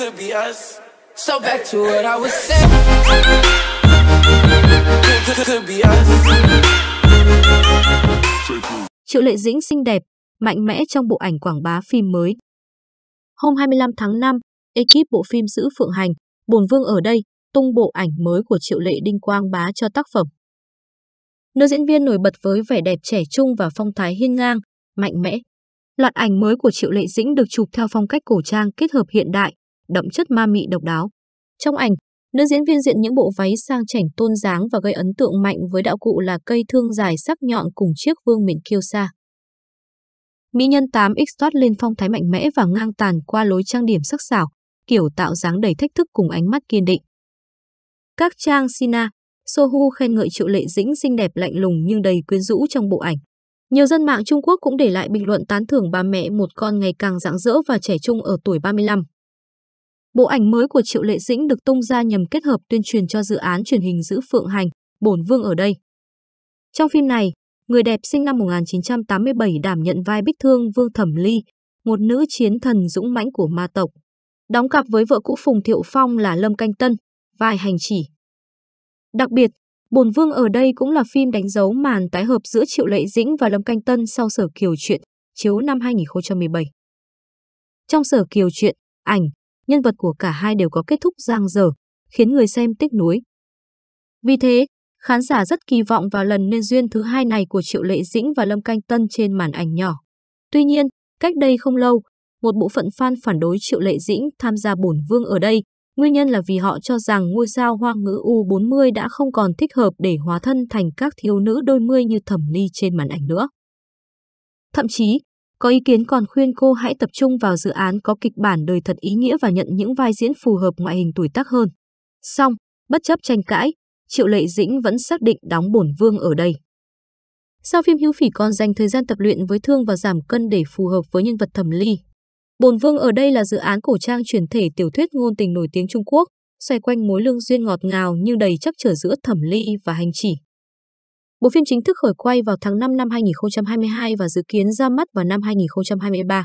could be us. So back to what I was saying. Could, could, could be us. Triệu Lệ Dĩnh xinh đẹp, mạnh mẽ trong bộ ảnh quảng bá phim mới. Hôm 25 tháng 5, ekip bộ phim Giữ Phượng Hành, Bồn Vương ở đây, tung bộ ảnh mới của Triệu Lệ Đinh Quang bá cho tác phẩm. Nữ diễn viên nổi bật với vẻ đẹp trẻ trung và phong thái hiên ngang, mạnh mẽ. Loạt ảnh mới của Triệu Lệ Dĩnh được chụp theo phong cách cổ trang kết hợp hiện đại, đậm chất ma mị độc đáo. Trong ảnh, nữ diễn viên diện những bộ váy sang chảnh tôn dáng và gây ấn tượng mạnh với đạo cụ là cây thương dài sắc nhọn cùng chiếc vương miện kiêu sa. Mỹ nhân 8X toát lên phong thái mạnh mẽ và ngang tàn qua lối trang điểm sắc sảo, kiểu tạo dáng đầy thách thức cùng ánh mắt kiên định. Các trang Sina, Sohu khen ngợi Triệu Lệ Dĩnh xinh đẹp lạnh lùng nhưng đầy quyến rũ trong bộ ảnh. Nhiều dân mạng Trung Quốc cũng để lại bình luận tán thưởng bà mẹ một con ngày càng rạng rỡ và trẻ trung ở tuổi 35. Bộ ảnh mới của Triệu Lệ Dĩnh được tung ra nhằm kết hợp tuyên truyền cho dự án truyền hình giữ Phượng Hành, Bổn Vương ở đây. Trong phim này, người đẹp sinh năm 1987 đảm nhận vai Bích Thương Vương Thẩm Ly, một nữ chiến thần dũng mãnh của ma tộc. Đóng cặp với vợ cũ Phùng Thiệu Phong là Lâm Canh Tân, vai hành chỉ. Đặc biệt, Bồn Vương ở đây cũng là phim đánh dấu màn tái hợp giữa Triệu Lệ Dĩnh và Lâm Canh Tân sau Sở Kiều chuyện chiếu năm 2017. Trong Sở Kiều chuyện ảnh, nhân vật của cả hai đều có kết thúc giang dở, khiến người xem tiếc nuối. Vì thế, khán giả rất kỳ vọng vào lần nên duyên thứ hai này của Triệu Lệ Dĩnh và Lâm Canh Tân trên màn ảnh nhỏ. Tuy nhiên, cách đây không lâu, một bộ phận fan phản đối Triệu Lệ Dĩnh tham gia bổn vương ở đây, nguyên nhân là vì họ cho rằng ngôi sao hoa ngữ U40 đã không còn thích hợp để hóa thân thành các thiếu nữ đôi mươi như thẩm ly trên màn ảnh nữa. Thậm chí, có ý kiến còn khuyên cô hãy tập trung vào dự án có kịch bản đời thật ý nghĩa và nhận những vai diễn phù hợp ngoại hình tuổi tác hơn. Song, bất chấp tranh cãi, Triệu Lệ Dĩnh vẫn xác định đóng bổn vương ở đây. Sau phim Hữu Phỉ còn dành thời gian tập luyện với thương và giảm cân để phù hợp với nhân vật Thẩm Ly. Bồn Vương ở đây là dự án cổ trang truyền thể tiểu thuyết ngôn tình nổi tiếng Trung Quốc, xoay quanh mối lương duyên ngọt ngào nhưng đầy chắc trở giữa Thẩm Ly và Hành Chỉ. Bộ phim chính thức khởi quay vào tháng 5 năm 2022 và dự kiến ra mắt vào năm 2023.